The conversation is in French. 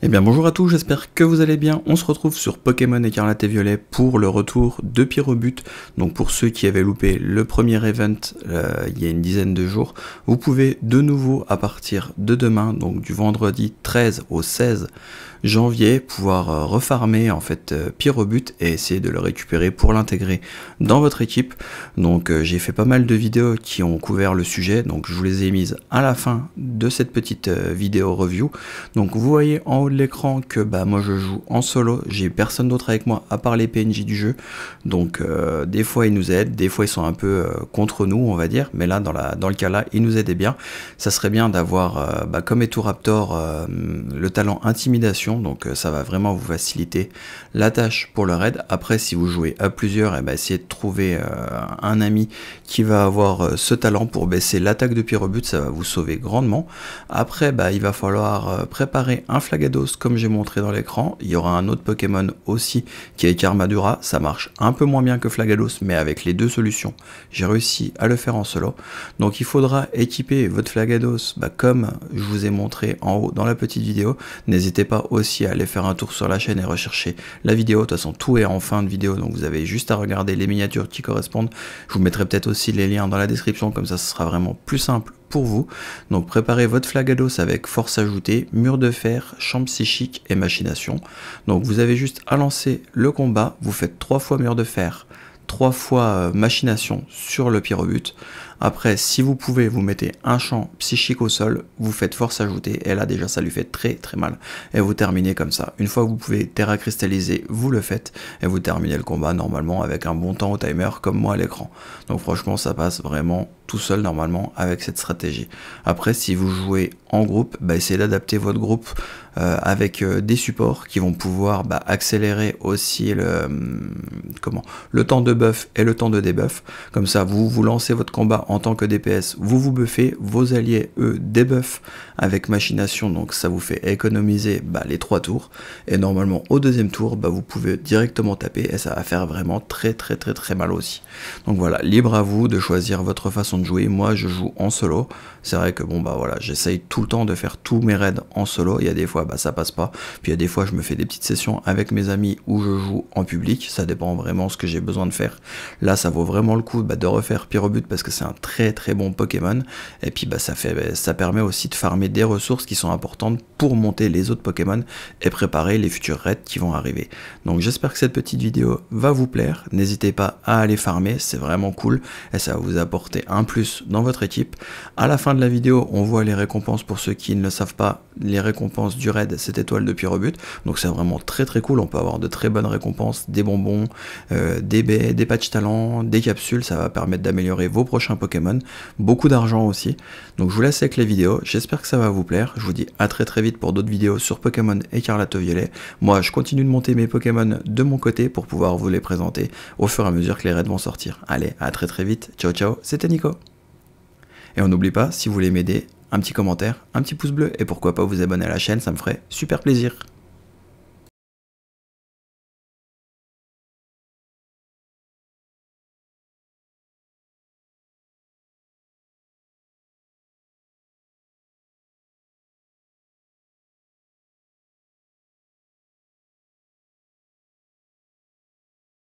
Eh bien bonjour à tous, j'espère que vous allez bien. On se retrouve sur Pokémon Écarlate et Violet pour le retour de Pyrobut. Donc pour ceux qui avaient loupé le premier event euh, il y a une dizaine de jours, vous pouvez de nouveau à partir de demain, donc du vendredi 13 au 16 janvier, pouvoir euh, refarmer en fait euh, Pyrobut et essayer de le récupérer pour l'intégrer dans votre équipe. Donc j'ai fait pas mal de vidéos qui ont couvert le sujet, donc je vous les ai mises à la fin de cette petite vidéo review. Donc vous voyez en haut l'écran que bah, moi je joue en solo, j'ai personne d'autre avec moi à part les PNJ du jeu. Donc euh, des fois ils nous aident, des fois ils sont un peu euh, contre nous, on va dire. Mais là, dans, la, dans le cas là, ils nous aident bien. Ça serait bien d'avoir, comme euh, bah, comme Raptor le talent intimidation. Donc ça va vraiment vous faciliter la tâche pour le raid. Après, si vous jouez à plusieurs, et eh bah, ben, essayez de trouver un ami qui va avoir ce talent pour baisser l'attaque de pire au but. Ça va vous sauver grandement. Après, bah, il va falloir préparer un flagado comme j'ai montré dans l'écran. Il y aura un autre Pokémon aussi qui est Karmadura. Ça marche un peu moins bien que Flagados, mais avec les deux solutions, j'ai réussi à le faire en solo. Donc il faudra équiper votre Flagados bah, comme je vous ai montré en haut dans la petite vidéo. N'hésitez pas aussi à aller faire un tour sur la chaîne et rechercher la vidéo. De toute façon, tout est en fin de vidéo, donc vous avez juste à regarder les miniatures qui correspondent. Je vous mettrai peut-être aussi les liens dans la description, comme ça ce sera vraiment plus simple pour vous. Donc préparez votre flagados avec force ajoutée, mur de fer, chambre psychique et machination. Donc vous avez juste à lancer le combat, vous faites 3 fois mur de fer, trois fois euh, machination sur le but. Après, si vous pouvez, vous mettez un champ psychique au sol, vous faites force ajoutée, et là déjà ça lui fait très très mal, et vous terminez comme ça. Une fois que vous pouvez terra cristalliser, vous le faites, et vous terminez le combat normalement avec un bon temps au timer, comme moi à l'écran. Donc franchement, ça passe vraiment tout seul normalement avec cette stratégie. Après, si vous jouez en groupe, bah, essayez d'adapter votre groupe euh, avec euh, des supports qui vont pouvoir bah, accélérer aussi le, hum, comment, le temps de buff et le temps de debuff. Comme ça, vous vous lancez votre combat en tant que DPS, vous vous buffez, vos alliés, eux, débuffent avec machination, donc ça vous fait économiser bah, les trois tours. Et normalement, au deuxième tour, bah, vous pouvez directement taper et ça va faire vraiment très très très très mal aussi. Donc voilà, libre à vous de choisir votre façon de jouer. Moi, je joue en solo. C'est vrai que bon, bah voilà, j'essaye tout le temps de faire tous mes raids en solo. Il y a des fois, bah ça passe pas. Puis il y a des fois, je me fais des petites sessions avec mes amis où je joue en public. Ça dépend vraiment ce que j'ai besoin de faire. Là, ça vaut vraiment le coup bah, de refaire Pyrobut parce que c'est un très très bon Pokémon. Et puis bah, ça, fait, ça permet aussi de farmer des ressources qui sont importantes pour monter les autres Pokémon et préparer les futurs raids qui vont arriver. Donc j'espère que cette petite vidéo va vous plaire. N'hésitez pas à aller farmer, c'est vraiment cool et ça va vous apporter un plus dans votre équipe. À la fin de la vidéo, on voit les récompenses pour ceux qui ne le savent pas, les récompenses du raid, cette étoile de pyrobut Donc c'est vraiment très très cool, on peut avoir de très bonnes récompenses, des bonbons, euh, des baies, des patchs talents, des capsules, ça va permettre d'améliorer vos prochains Pokémon Pokémon, beaucoup d'argent aussi. Donc je vous laisse avec les vidéos, j'espère que ça va vous plaire. Je vous dis à très très vite pour d'autres vidéos sur Pokémon Écarlate Violet. Moi je continue de monter mes Pokémon de mon côté pour pouvoir vous les présenter au fur et à mesure que les raids vont sortir. Allez, à très très vite, ciao ciao, c'était Nico. Et on n'oublie pas, si vous voulez m'aider, un petit commentaire, un petit pouce bleu et pourquoi pas vous abonner à la chaîne, ça me ferait super plaisir.